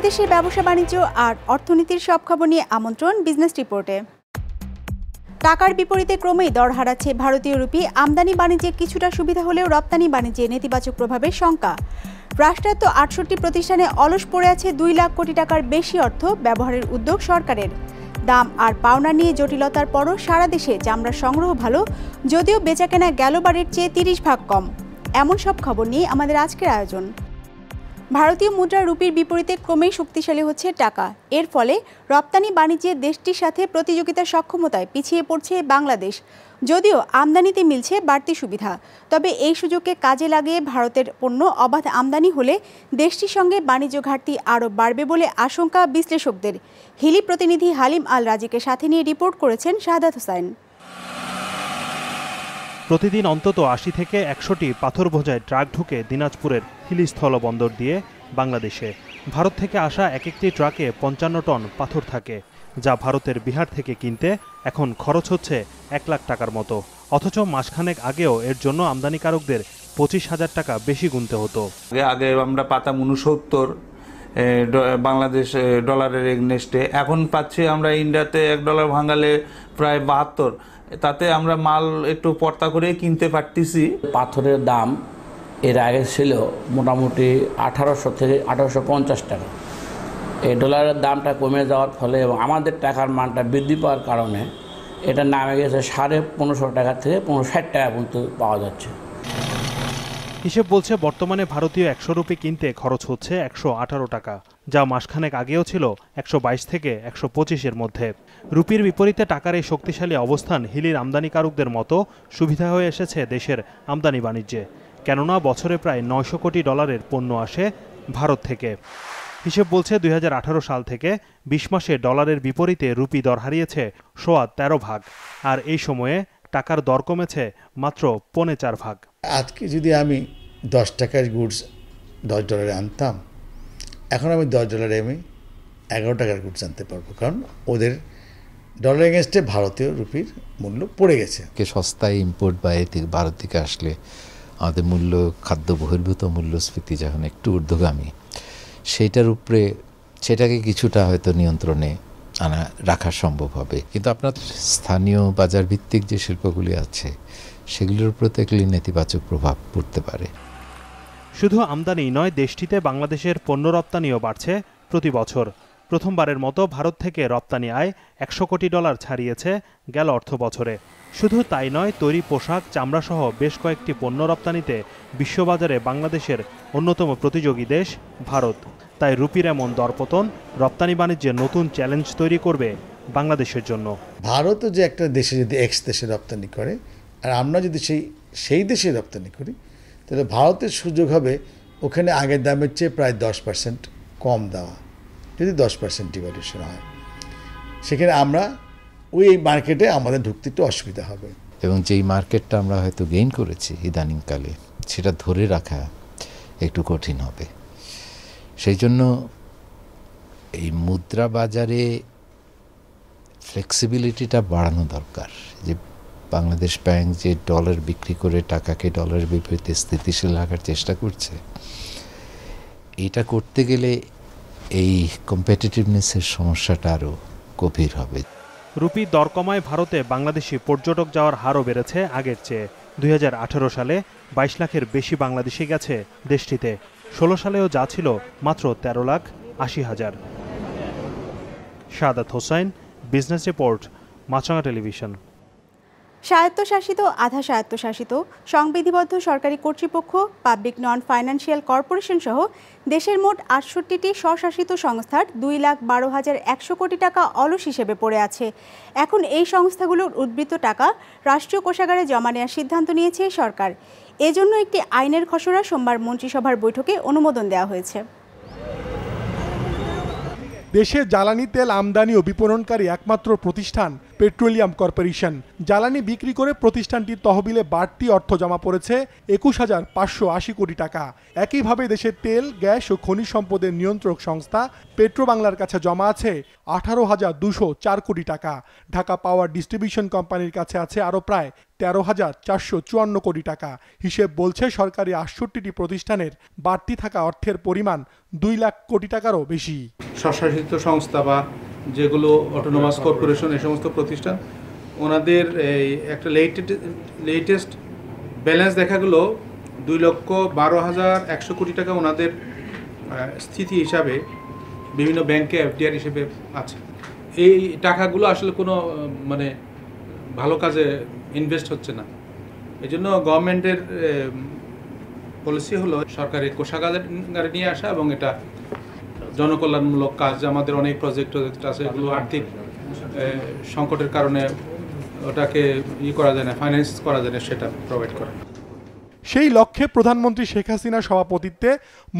বিদেশের ব্যবসা বাণিজ্য আর অর্থনীতির সব খবর নিয়ে আমন্ত্রণ বিজনেস রিপোর্টে টাকার বিপরীতে ক্রমেই দর হারাচ্ছে ভারতীয় রুপি আমদানি বাণিজ্যে কিছুটা সুবিধা হলেও রপ্তানি বাণিজ্যে নেতিবাচক প্রভাবের শঙ্কা রাষ্ট্রায়ত্ত আটষট্টি প্রতিষ্ঠানে অলস পড়ে আছে দুই লাখ কোটি টাকার বেশি অর্থ ব্যবহারের উদ্যোগ সরকারের দাম আর পাওনা নিয়ে জটিলতার পরও সারা দেশে চামড়ার সংগ্রহ ভালো যদিও বেচাকেনা গেল বারের চেয়ে তিরিশ ভাগ কম এমন সব খবর নিয়ে আমাদের আজকের আয়োজন ভারতীয় মুদ্রা রুপির বিপরীতে ক্রমেই শক্তিশালী হচ্ছে টাকা এর ফলে রপ্তানি বাণিজ্যে দেশটির সাথে প্রতিযোগিতার সক্ষমতায় পিছিয়ে পড়ছে বাংলাদেশ যদিও আমদানিতে মিলছে বাড়তি সুবিধা তবে এই সুযোগকে কাজে লাগিয়ে ভারতের পণ্য অবাধ আমদানি হলে দেশটির সঙ্গে বাণিজ্য ঘাটতি আরও বাড়বে বলে আশঙ্কা বিশ্লেষকদের হিলি প্রতিনিধি হালিম আল রাজিকে সাথে নিয়ে রিপোর্ট করেছেন শাহাদাত হোসাইন প্রতিদিন অন্তত আশি থেকে একশোটি পাথর বোঝায় ট্রাক ঢুকে দিনাজপুরের হিলিস্থল বন্দর দিয়ে বাংলাদেশে ভারত থেকে আসা এক একটি ট্রাকে পঞ্চান্ন টন পাথর থাকে যা ভারতের বিহার থেকে কিনতে এখন খরচ হচ্ছে এক লাখ টাকার মতো অথচ মাসখানেক আগেও এর জন্য আমদানিকারকদের পঁচিশ হাজার টাকা বেশি গুনতে হতো আগে আমরা পাতাম উনসত্তর বাংলাদেশ ডলারের এগনেস্টে এখন পাচ্ছি আমরা ইন্ডিয়াতে এক ডলার ভাঙালে প্রায় বাহাত্তর তাতে আমরা মাল একটু পর্তা করে কিনতে পারতেছি পাথরের দাম এর আগে ছিল মোটামুটি আঠারোশো থেকে আঠারোশো পঞ্চাশ টাকা এই ডলারের দামটা কমে যাওয়ার ফলে এবং আমাদের টাকার মানটা বৃদ্ধি পাওয়ার কারণে এটা নামে গেছে সাড়ে পনেরোশো টাকা থেকে পনেরো ষাট টাকা পর্যন্ত পাওয়া যাচ্ছে হিসেব বলছে বর্তমানে ভারতীয় একশো রুপি কিনতে খরচ হচ্ছে একশো আঠারো টাকা যা মাসখানেক আগেও ছিল একশো থেকে একশো পঁচিশের মধ্যে রুপির বিপরীতে টাকার এই শক্তিশালী অবস্থান হিলির আমদানিকারকদের মতো সুবিধা হয়ে এসেছে দেশের আমদানি বাণিজ্যে কেননা বছরে প্রায় নয়শো কোটি ডলারের পণ্য আসে ভারত থেকে হিসেব বলছে দুই সাল থেকে বিশ মাসে ডলারের বিপরীতে রুপি দর হারিয়েছে সোয়া তেরো ভাগ আর এই সময়ে টাকার দর কমেছে মাত্র পৌনে চার ভাগ আজকে যদি আমি দশ টাকার গুডস দশ ডলারে আনতাম এখন আমি দশ ডলারে আমি এগারো টাকার গুড জানতে পারবো কারণ ওদের ডলার এগেনস্টে ভারতীয় রুপির মূল্য পড়ে গেছে কে সস্তায় ইম্পোর্ট বা থেকে ভারত থেকে আসলে আমাদের মূল্য খাদ্য বহির্ভূত মূল্যস্ফীতি যখন একটু ঊর্ধ্বগামী সেইটার উপরে সেটাকে কিছুটা হয়তো নিয়ন্ত্রণে আনা রাখা সম্ভব হবে কিন্তু আপনার স্থানীয় বাজার ভিত্তিক যে শিল্পগুলি আছে সেগুলির উপরে তো একটি নেতিবাচক প্রভাব পড়তে পারে শুধু আমদানি নয় দেশটিতে বাংলাদেশের পণ্য রপ্তানিও বাড়ছে প্রতি বছর প্রথমবারের মতো ভারত থেকে রপ্তানি আয় একশো কোটি ডলার ছাড়িয়েছে গেল অর্থ বছরে শুধু তাই নয় তৈরি পোশাক চামড়াসহ বেশ কয়েকটি পণ্য রপ্তানিতে বিশ্ববাজারে বাংলাদেশের অন্যতম প্রতিযোগী দেশ ভারত তাই রুপির এমন দরপতন রপ্তানি বাণিজ্যে নতুন চ্যালেঞ্জ তৈরি করবে বাংলাদেশের জন্য ভারত যে একটা দেশে যদি এক্স দেশে রপ্তানি করে আর আমরা যদি সেই সেই দেশে রপ্তানি করি তাহলে ভারতের সুযোগ হবে ওখানে আগের দামের চেয়ে প্রায় দশ পার্সেন্ট কম দেওয়া যদি দশ পার্সেন্ট ডিভাইডেশন হয় সেখানে আমরা ওই মার্কেটে আমাদের ঢুকতে একটু অসুবিধা হবে এবং যেই মার্কেটটা আমরা হয়তো গেইন করেছি ইদানিংকালে সেটা ধরে রাখা একটু কঠিন হবে সেই জন্য এই মুদ্রা বাজারে ফ্লেক্সিবিলিটিটা বাড়ানো দরকার যে বাংলাদেশ ব্যাংক যে ডলার বিক্রি করে টাকাকে ডলারের বিপরীতে স্থিতিশীল রাখার চেষ্টা করছে এটা করতে গেলে এই কম্পিটিটিভনেসের সমস্যাটা আরও গভীর হবে রুপি দরকমায় ভারতে বাংলাদেশি পর্যটক যাওয়ার হারও বেড়েছে আগের চেয়ে দুই সালে ২২ লাখের বেশি বাংলাদেশি গেছে দেশটিতে ষোলো সালেও যা ছিল মাত্র ১৩ লাখ আশি হাজার Sadat Hossain business report Maasranga television স্বায়ত্তশাসিত আধা স্বায়ত্তশাসিত সংবিধিবদ্ধ সরকারি কর্তৃপক্ষ পাবলিক নন ফাইন্যান্সিয়াল কর্পোরেশন সহ দেশের মোট আটষট্টিটি স্বশাসিত সংস্থার দুই লাখ বারো হাজার একশো কোটি টাকা অলস হিসেবে পড়ে আছে এখন এই সংস্থাগুলোর উদ্বৃত্ত টাকা রাষ্ট্রীয় কোষাগারে জমা নেওয়ার সিদ্ধান্ত নিয়েছে সরকার এজন্য একটি আইনের খসড়া সোমবার মন্ত্রিসভার বৈঠকে অনুমোদন দেওয়া হয়েছে দেশে জ্বালানি তেল আমদানি ও বিপণনকারী একমাত্র প্রতিষ্ঠান পেট্রোলিয়াম কর্পোরেশন জ্বালানি বিক্রি করে প্রতিষ্ঠানটির তহবিলে বাড়তি অর্থ জমা পড়েছে একুশ হাজার পাঁচশো আশি কোটি টাকা একইভাবে দেশের তেল গ্যাস ও খনিজ সম্পদের নিয়ন্ত্রক সংস্থা পেট্রোবাংলার কাছে জমা আছে আঠারো হাজার দুশো চার কোটি টাকা ঢাকা পাওয়ার ডিস্ট্রিবিউশন কোম্পানির কাছে আছে আরও প্রায় তেরো হাজার চারশো চুয়ান্ন কোটি টাকা হিসেব বলছে সরকারি আটষট্টিটি প্রতিষ্ঠানের বাড়তি থাকা অর্থের পরিমাণ দুই লাখ কোটি টাকারও বেশি স্বশাসিত সংস্থা বা যেগুলো অটোনোমাস কর্পোরেশন এই সমস্ত প্রতিষ্ঠান ওনাদের এই একটা লেটেস্ট লেটেস্ট ব্যালেন্স দেখা গেলো দুই লক্ষ বারো হাজার একশো কোটি টাকা ওনাদের স্থিতি হিসাবে বিভিন্ন ব্যাংকে এফডিআর হিসেবে আছে এই টাকাগুলো আসলে কোনো মানে ভালো কাজে ইনভেস্ট হচ্ছে না এই জন্য গভর্নমেন্টের পলিসি হলো সরকারি কোষাগারে নিয়ে আসা এবং এটা জনকল্যাণমূলক কাজ আমাদের অনেক প্রজেক্ট প্রজেক্ট আছে এগুলো আর্থিক সংকটের কারণে ওটাকে ই করা যায় না ফাইন্যান্স করা যায় না সেটা প্রোভাইড করা সেই লক্ষ্যে প্রধানমন্ত্রী শেখ হাসিনার সভাপতিত্বে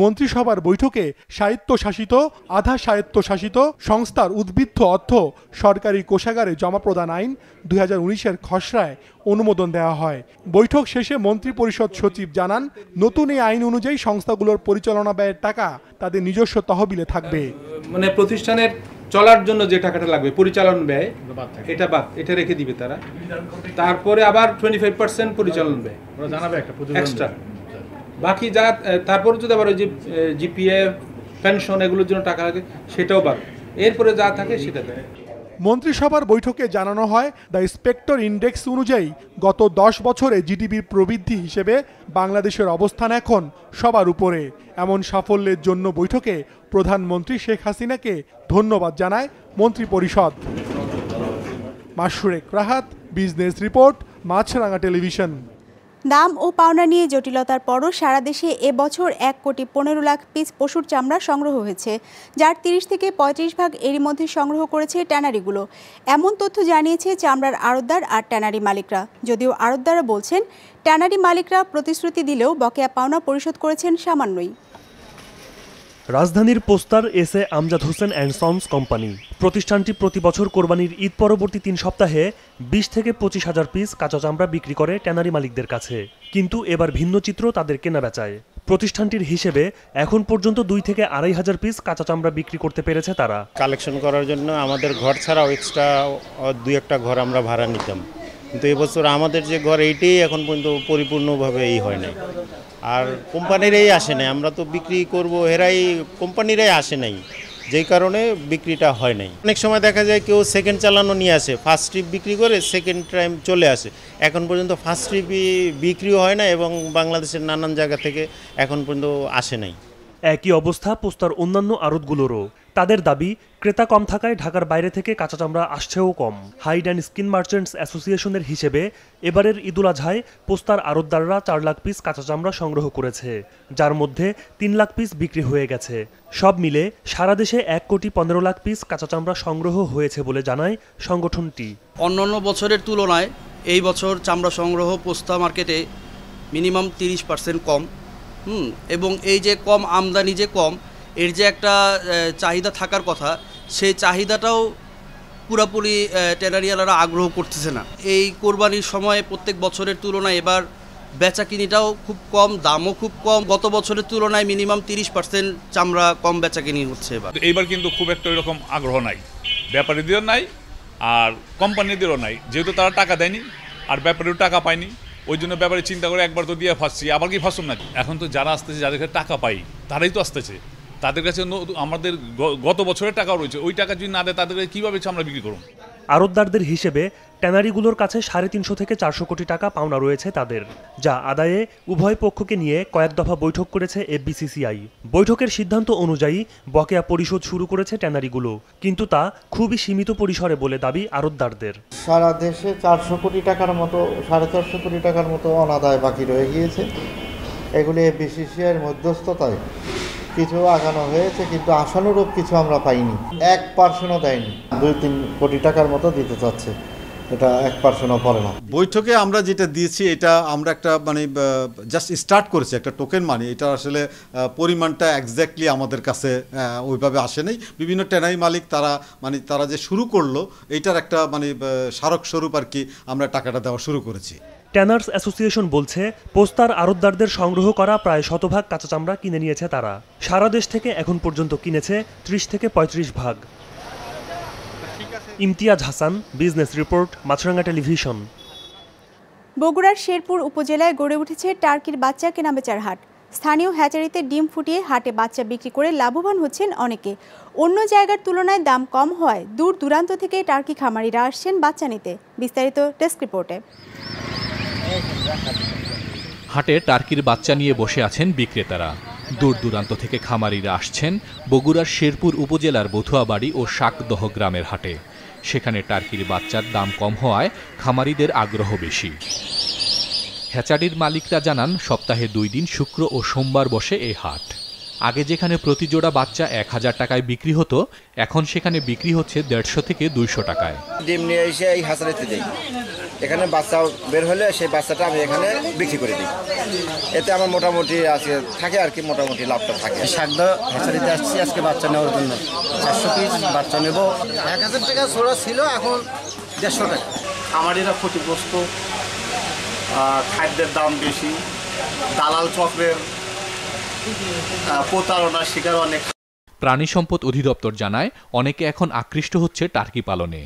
মন্ত্রিসভার বৈঠকে স্বায়ত্তশাসিত আধা স্বায়ত্তশাসিত সংস্থার উদ্বৃত্ত অর্থ সরকারি কোষাগারে জমা প্রদান আইন দুই উনিশের খসড়ায় অনুমোদন দেওয়া হয় বৈঠক শেষে মন্ত্রী পরিষদ সচিব জানান নতুন এই আইন অনুযায়ী সংস্থাগুলোর পরিচালনা ব্যয়ের টাকা তাদের নিজস্ব তহবিলে থাকবে মানে প্রতিষ্ঠানের চলার জন্য যে টাকাটা লাগবে পরিচালন ব্যয় এটা বাদ এটা রেখে দিবে তারা তারপরে আবার টোয়েন্টি ফাইভ পার্সেন্ট পরিচালন ব্যয় এক্সট্রা বাকি যা তারপরে যদি আবার ওই যে জিপিএফ পেনশন এগুলোর জন্য টাকা লাগে সেটাও বাদ এরপরে যা থাকে সেটা দেয় মন্ত্রিসভার বৈঠকে জানানো হয় দ্য স্পেক্টর ইন্ডেক্স অনুযায়ী গত দশ বছরে জিডিপির প্রবৃদ্ধি হিসেবে বাংলাদেশের অবস্থান এখন সবার উপরে এমন সাফল্যের জন্য বৈঠকে প্রধানমন্ত্রী শেখ হাসিনাকে ধন্যবাদ জানায় মন্ত্রিপরিষদ মাসুরেক Rahat business report Maasranga television দাম ও পাওনা নিয়ে জটিলতার পরও সারা দেশে এবছর এক কোটি পনেরো লাখ পিস পশুর চামড়া সংগ্রহ হয়েছে যার তিরিশ থেকে পঁয়ত্রিশ ভাগ এরই মধ্যে সংগ্রহ করেছে ট্যানারিগুলো এমন তথ্য জানিয়েছে চামড়ার আড়তদার আর ট্যানারি মালিকরা যদিও আড়তদাররা বলছেন ট্যানারি মালিকরা প্রতিশ্রুতি দিলেও বকেয়া পাওনা পরিশোধ করেছেন সামান্যই রাজধানীর পোস্তার S A Amjad Hossain and sons company প্রতিষ্ঠানটি প্রতি বছর কোরবানির ঈদ পরবর্তী তিন সপ্তাহে বিশ থেকে পঁচিশ হাজার পিস কাঁচা চামড়া বিক্রি করে ট্যানারি মালিকদের কাছে কিন্তু এবার ভিন্ন চিত্র তাদের কেনা বেচায় প্রতিষ্ঠানটির হিসেবে এখন পর্যন্ত দুই থেকে আড়াই হাজার পিস কাঁচা চামড়া বিক্রি করতে পেরেছে তারা কালেকশন করার জন্য আমাদের ঘর ছাড়াও এক্সট্রা দুই একটা ঘর আমরা ভাড়া নিতাম কিন্তু এবছর আমাদের যে ঘর এইটাই এখন পর্যন্ত পরিপূর্ণভাবে এই হয় নাই আর কোম্পানিরাই আসে নাই আমরা তো বিক্রি করব এরাই কোম্পানিরাই আসে নাই যেই কারণে বিক্রিটা হয় নাই অনেক সময় দেখা যায় কেউ সেকেন্ড চালানো নিয়ে আসে ফার্স্ট ট্রিপ বিক্রি করে সেকেন্ড টাইম চলে আসে এখন পর্যন্ত ফার্স্ট ট্রিপই বিক্রিও হয় না এবং বাংলাদেশের নানান জায়গা থেকে এখন পর্যন্ত আসে নাই একই অবস্থা পোস্তার অন্যান্য আড়তগুলোরও তাদের দাবি ক্রেতা কম থাকায় ঢাকার বাইরে থেকে কাঁচা চামড়া আসছেও কম হাইড অ্যান্ড স্কিন মার্চেন্টস অ্যাসোসিয়েশনের হিসেবে এবারের ঈদুল আজহায় পোস্তার আড়তদাররা চার লাখ পিস কাঁচা চামড়া সংগ্রহ করেছে যার মধ্যে তিন লাখ পিস বিক্রি হয়ে গেছে সব মিলে সারা দেশে এক কোটি পনেরো লাখ পিস কাঁচা চামড়া সংগ্রহ হয়েছে বলে জানায় সংগঠনটি অন্যান্য বছরের তুলনায় এই বছর চামড়া সংগ্রহ পোস্তা মার্কেটে মিনিমাম তিরিশ পার্সেন্ট কম হুম এবং এই যে কম আমদানি যে কম এর যে একটা চাহিদা থাকার কথা সেই চাহিদাটাও পুরাপুরি টেরারিয়ালারা আগ্রহ করতেছে না এই কোরবানির সময়ে প্রত্যেক বছরের তুলনায় এবার বেচাকিনিটাও খুব কম দামও খুব কম গত বছরের তুলনায় মিনিমাম তিরিশ পার্সেন্ট চামড়া কম বেচাকিনি হচ্ছে এবার এইবার কিন্তু খুব একটা এরকম আগ্রহ নাই ব্যাপারীদেরও নাই আর কোম্পানিদেরও নাই যেহেতু তারা টাকা দেয়নি আর ব্যাপারীও টাকা পায়নি ওই জন্য ব্যাপারে চিন্তা করে একবার তো দিয়ে ফাঁসছি আবার কি ফাঁসুন নাকি এখন তো যারা আসতেছে যাদের টাকা পাই তারাই তো আসতেছে তাদের কাছে আমাদের গত বছরের টাকাও রয়েছে ওই টাকা যদি না দেয় তাদের কাছে কীভাবে আমরা বিক্রি করব আরতদারদের হিসেবে ট্যানারিগুলোর কাছে সাড়ে তিনশো থেকে চারশো কোটি টাকা পাওনা রয়েছে তাদের যা আদায়ে উভয় পক্ষকে নিয়ে কয়েক দফা বৈঠক করেছে এফবিসিসিআই বৈঠকের সিদ্ধান্ত অনুযায়ী বকেয়া পরিশোধ শুরু করেছে ট্যানারিগুলো কিন্তু তা খুবই সীমিত পরিসরে বলে দাবি আরতদারদের সারা দেশে চারশো কোটি টাকার মতো সাড়ে চারশো কোটি টাকার মতো অনাদায় বাকি রয়ে গিয়েছে এগুলি এফবিসিসিআইয়ের মধ্যস্থতায় কিছু আগানো হয়েছে কিন্তু আশানুরূপ কিছু আমরা পাইনি এক পার্সেন্টও দেয়নি দুই তিন কোটি টাকার মতো দিতে চাচ্ছে এটা এক পার্সেন্টও পড়ে না বৈঠকে আমরা যেটা দিয়েছি এটা আমরা একটা মানে জাস্ট স্টার্ট করেছি একটা টোকেন মানি এটা আসলে পরিমাণটা একজ্যাক্টলি আমাদের কাছে ওইভাবে আসে নাই বিভিন্ন ট্যানারি মালিক তারা মানে তারা যে শুরু করলো এটার একটা মানে স্মারকস্বরূপ আর কি আমরা টাকাটা দেওয়া শুরু করেছি ট্যানার্স অ্যাসোসিয়েশন বলছে পোস্তার আড়তদারদের সংগ্রহ করা প্রায় শতভাগ কাঁচা চামড়া কিনে নিয়েছে তারা সারা দেশ থেকে এখন পর্যন্ত কিনেছে ত্রিশ থেকে পঁয়ত্রিশ ভাগ Imtiaz Hasan business report Maasranga television বগুড়ার শেরপুর উপজেলায় গড়ে উঠেছে টার্কির বাচ্চা কেনাবেচার হাট স্থানীয় হ্যাচারিতে ডিম ফুটিয়ে হাটে বাচ্চা বিক্রি করে লাভবান হচ্ছেন অনেকে অন্য জায়গার তুলনায় দাম কম হওয়ায় দূর দূরান্ত থেকে টার্কি খামারিরা আসছেন বাচ্চা নিতে বিস্তারিত ডেস্ক রিপোর্টে হাটে টার্কির বাচ্চা নিয়ে বসে আছেন বিক্রেতারা দূর দূরান্ত থেকে খামারিরা আসছেন বগুড়ার শেরপুর উপজেলার বথুয়াবাড়ি ও শাকদহ গ্রামের হাটে সেখানে টার্কির বাচ্চার দাম কম হওয়ায় খামারিদের আগ্রহ বেশি হ্যাচারির মালিকরা জানান সপ্তাহে দুই দিন শুক্র ও সোমবার বসে এই হাট আগে যেখানে প্রতি জোড়া বাচ্চা এক হাজার টাকায় বিক্রি হতো এখন সেখানে বিক্রি হচ্ছে দেড়শো থেকে দুইশো টাকায় ডিম নিয়ে এসে এই হাসারিতে দিই এখানে বাচ্চা বের হলে সেই বাচ্চাটা আমি এখানে বিক্রি করে দিই এতে আমার মোটামুটি আছে থাকে আর কি মোটামুটি লাভটা থাকে সাদ্য হ্যাচারিতে আসছি আজকে বাচ্চা নেওয়ার জন্য চারশো পিস বাচ্চা নেব এক হাজার টাকা ছোড়া ছিল এখন দেড়শো টাকা আমার এরা ক্ষতিগ্রস্ত খাদ্যের দাম বেশি দালাল চক্রের প্রতারণার শিকার অনেক প্রাণী সম্পদ অধিদপ্তর জানায় অনেকে এখন আকৃষ্ট হচ্ছে টার্কি পালনে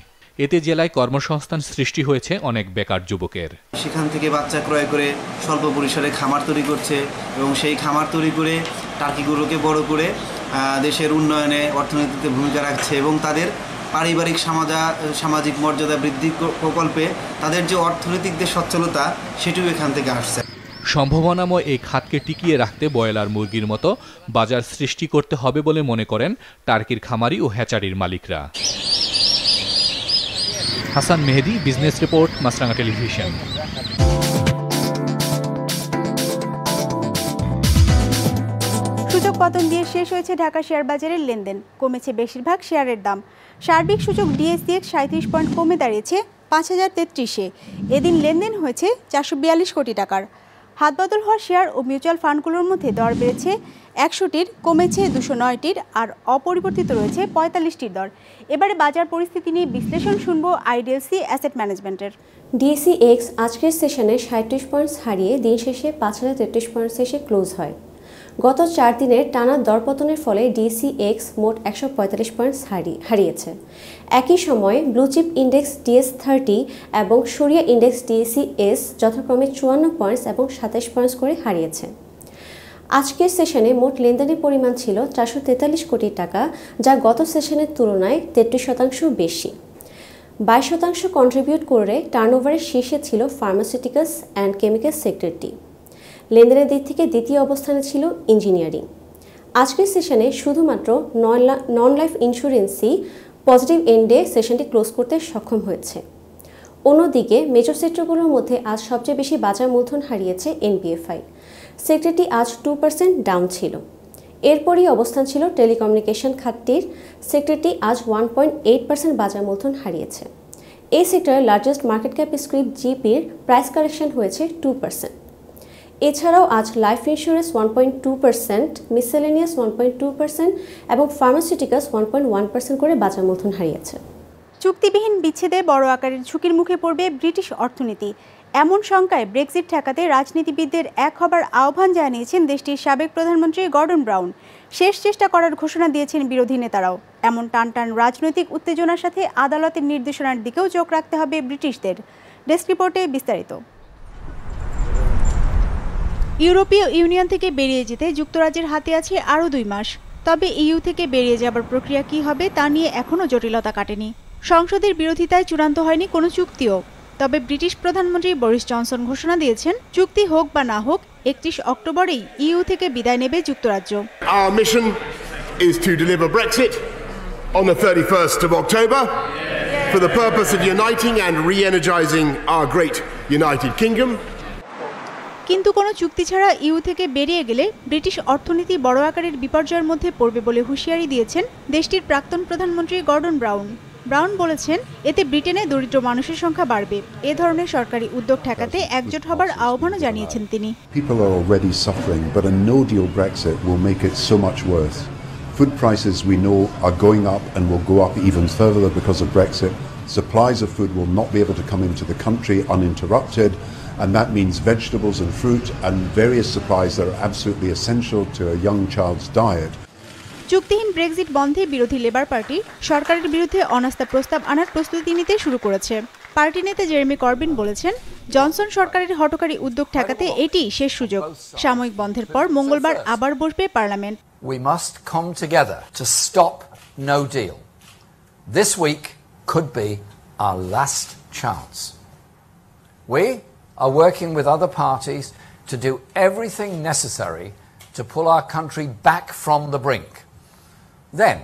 এতে জেলায় কর্মসংস্থান সৃষ্টি হয়েছে অনেক বেকার যুবকের সেখান থেকে বাচ্চা ক্রয় করে স্বল্প পরিসরে খামার তৈরি করছে এবং সেই খামার তৈরি করে টার্কিগুলোকে বড় করে দেশের উন্নয়নে অর্থনীতিতে ভূমিকা রাখছে এবং তাদের পারিবারিক সামাজা সামাজিক মর্যাদা বৃদ্ধি প্রকল্পে তাদের যে অর্থনৈতিক যে সচ্ছলতা সেটিও এখান থেকে আসছে সম্ভাবনাময় এই খাতকে টিকিয়ে রাখতে বয়লার মুরগির মতো বাজার সৃষ্টি করতে হবে বলে মনে করেন টার্কির খামারি ও হ্যাচারির মালিকরা Hasan Mehedi business report Maasranga television সূচক পতন দিয়ে শেষ হয়েছে ঢাকা শেয়ার বাজারের লেনদেন কমেছে বেশিরভাগ শেয়ারের দাম সার্বিক সূচক ডিএসসিএক্স সাঁত্রিশ পয়েন্ট কমে দাঁড়িয়েছে পাঁচ হাজার তেত্রিশে এদিন লেনদেন হয়েছে চারশো বিয়াল্লিশ কোটি টাকার হাতবদল হওয়া শেয়ার ও মিউচুয়াল ফান্ডগুলোর মধ্যে দর বেড়েছে একশোটির কমেছে দুশো নয়টির আর অপরিবর্তিত রয়েছে পঁয়তাল্লিশটির দর এবারে বাজার পরিস্থিতি নিয়ে বিশ্লেষণ শুনবো আইডিএলসি অ্যাসেট ম্যানেজমেন্টের ডিএসি এক্স আজকের সেশনে সাঁত্রিশ পয়েন্টস হারিয়ে দিন শেষে পাঁচ হাজার তেত্রিশ পয়েন্টস শেষে ক্লোজ হয় গত চার দিনের টানা দরপতনের ফলে ডিসিএক্স মোট একশো পঁয়তাল্লিশ পয়েন্ট হারিয়েছে একই সময়ে ব্লুচিপ ইন্ডেক্স ডিএস থার্টি এবং সরিয়া ইন্ডেক্স ডিসিএস যথাক্রমে চুয়ান্ন পয়েন্টস এবং সাতাশ পয়েন্টস করে হারিয়েছে আজকের সেশনে মোট লেনদেনের পরিমাণ ছিল চারশো তেতাল্লিশ কোটি টাকা যা গত সেশনের তুলনায় তেত্রিশ শতাংশ বেশি বাইশ শতাংশ কন্ট্রিবিউট করে টার্নওভারের শীর্ষে ছিল ফার্মাসিউটিক্যালস অ্যান্ড কেমিক্যাল সেক্টরটি লেনদেনের দিক থেকে দ্বিতীয় অবস্থানে ছিল ইঞ্জিনিয়ারিং আজকের সেশনে শুধুমাত্র নন লাইফ ইন্স্যুরেন্সই পজিটিভ এন্ডে সেশনটি ক্লোজ করতে সক্ষম হয়েছে অন্যদিকে মেজর সেক্টরগুলোর মধ্যে আজ সবচেয়ে বেশি বাজার মূলধন হারিয়েছে এনবিএফআই সেক্টরটি আজ টু পার্সেন্ট ডাউন ছিল এরপরই অবস্থান ছিল টেলিকমিউনিকেশন খাতটির সেক্টরটি আজ ওয়ান পয়েন্ট এইট পার্সেন্ট বাজার মূলধন হারিয়েছে এই সেক্টরের লার্জেস্ট মার্কেট ক্যাপ স্ক্রিপ্ট জিপির প্রাইস কারেকশন হয়েছে টু পার্সেন্ট এছাড়াও আজ life insurance one point two percent miscellaneous one point two percent এবং pharmaceuticals one point one percent করে বাজার মূলধন হারিয়েছে চুক্তিবিহীন বিচ্ছেদে বড় আকারের ঝুঁকির মুখে পড়বে ব্রিটিশ অর্থনীতি এমন শঙ্কায় ব্রেক্সিট ঠেকাতে রাজনীতিবিদদের এক হবার আহ্বান জানিয়েছেন দেশটির সাবেক প্রধানমন্ত্রী গর্ডন ব্রাউন শেষ চেষ্টা করার ঘোষণা দিয়েছেন বিরোধী নেতারাও এমন টান টান রাজনৈতিক উত্তেজনার সাথে আদালতের নির্দেশনার দিকেও চোখ রাখতে হবে ব্রিটিশদের ডেস্ক রিপোর্টে বিস্তারিত ইউরোপীয় ইউনিয়ন থেকে বেরিয়ে যেতে যুক্তরাজ্যের হাতে আছে আরও দুই মাস তবে ইউ থেকে বেরিয়ে যাবার প্রক্রিয়া কি হবে তা নিয়ে এখনও জটিলতা কাটেনি সংসদের বিরোধিতায় চূড়ান্ত হয়নি কোনো চুক্তিও তবে ব্রিটিশ প্রধানমন্ত্রী বরিস জনসন ঘোষণা দিয়েছেন চুক্তি হোক বা না হোক একত্রিশ অক্টোবরেই ইউ থেকে বিদায় নেবে যুক্তরাজ্য for the purpose of uniting and re-energizing our great United Kingdom. কিন্তু কোনো চুক্তি ছাড়া ইউ থেকে বেরিয়ে গেলে ব্রিটিশ অর্থনীতি বড় আকারের বিপর্যয়ের মধ্যে পড়বে বলে হুঁশিয়ারি দিয়েছেন দেশটির প্রাক্তন প্রধানমন্ত্রী গর্ডন ব্রাউন ব্রাউন বলেছেন এতে ব্রিটেনে দরিদ্র মানুষের সংখ্যা বাড়বে এ ধরনের সরকারি উদ্যোগ ঠেকাতে একজোট হবার আহ্বানও জানিয়েছেন তিনি People are already suffering, but a no-deal Brexit will make it so much worse. Food prices we know are going up and will go up even further because of Brexit. supplies of food will not be able to come into the country uninterrupted. And that means vegetables and fruit and various supplies that are absolutely essential to a young child's diet. চুক্তিহীন Brexit বন্ধে বিরোধী labour party সরকারের বিরুদ্ধে অনাস্থা প্রস্তাব আনার প্রস্তুতি নিতে শুরু করেছে পার্টি নেতা জেরেমি করবিন বলেছেন জনসন সরকারের হটকারী উদ্যোগ ঠেকাতে এটি শেষ সুযোগ সাময়িক বন্ধের পর মঙ্গলবার আবার বসবে parliament We must come together to stop no deal. This week could be our last chance. We are working with other parties to do everything necessary to pull our country back from the brink. Then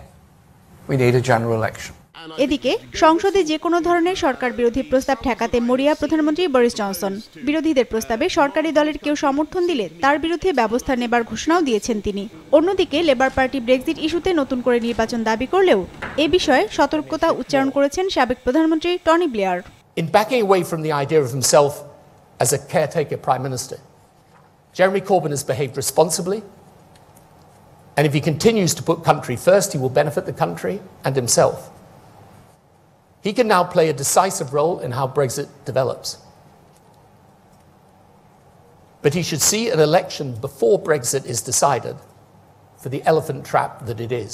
we need a general election. এদিকে সংসদে যে কোনো ধরনের সরকার বিরোধী প্রস্তাব ঠেকাতে মরিয়া প্রধানমন্ত্রী বরিস জনসন বিরোধীদের প্রস্তাবে সরকারি দলের কেউ সমর্থন দিলে তার বিরুদ্ধে ব্যবস্থা নেবার ঘোষণাও দিয়েছেন তিনি অন্যদিকে লেবার পার্টি ব্রেক্সিট ইস্যুতে নতুন করে নির্বাচন দাবি করলেও এ বিষয়ে সতর্কতা উচ্চারণ করেছেন সাবেক প্রধানমন্ত্রী Tony Blair In backing away from the idea of himself as a caretaker prime minister, Jeremy Corbyn has behaved responsibly And if he continues to put country first, he will benefit the country and himself. He can now play a decisive role in how Brexit develops. But he should see an election before Brexit is decided for the elephant trap that it is.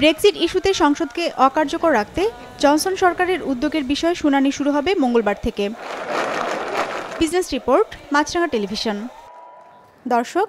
Brexit ইস্যুতে সংসদকে অকার্যকর রাখতে Johnson সরকারের উদ্যোগের বিষয়ে শুনানি শুরু হবে মঙ্গলবার থেকে বিজনেস রিপোর্ট মাছরাঙা টেলিভিশন দর্শক